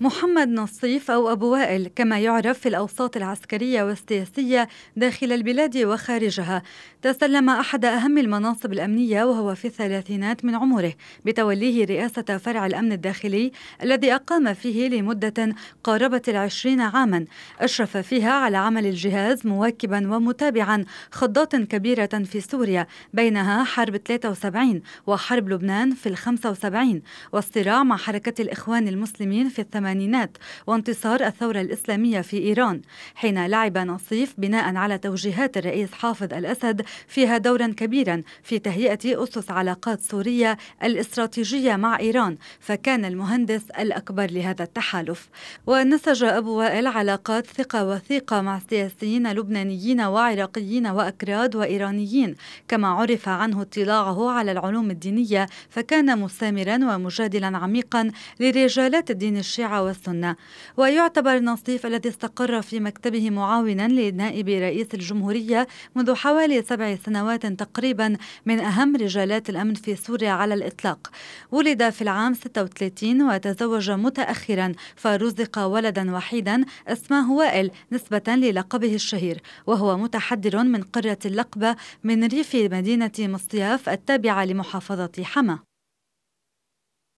محمد نصيف أو أبو وائل كما يعرف في الأوساط العسكرية والسياسية داخل البلاد وخارجها تسلم أحد أهم المناصب الأمنية وهو في الثلاثينات من عمره بتوليه رئاسة فرع الأمن الداخلي الذي أقام فيه لمدة قاربة العشرين عاما أشرف فيها على عمل الجهاز مواكبا ومتابعا خضات كبيرة في سوريا بينها حرب 73 وحرب لبنان في 75 والصراع مع حركة الإخوان المسلمين في الثمانية الثمانينات وانتصار الثورة الإسلامية في إيران حين لعب نصيف بناء على توجيهات الرئيس حافظ الأسد فيها دورا كبيرا في تهيئة أسس علاقات سورية الاستراتيجية مع إيران فكان المهندس الأكبر لهذا التحالف ونسج أبو وائل علاقات ثقة وثيقة مع سياسيين لبنانيين وعراقيين وأكراد وإيرانيين كما عرف عنه اطلاعه على العلوم الدينية فكان مسامرا ومجادلا عميقا لرجالات الدين الشيعي والسنة ويعتبر نصيف الذي استقر في مكتبه معاونا لنائب رئيس الجمهورية منذ حوالي سبع سنوات تقريبا من أهم رجالات الأمن في سوريا على الإطلاق ولد في العام 36 وتزوج متأخرا فرزق ولدا وحيدا اسمه وائل نسبة للقبه الشهير وهو متحدر من قرية اللقبة من ريف مدينة مصطياف التابعة لمحافظة حما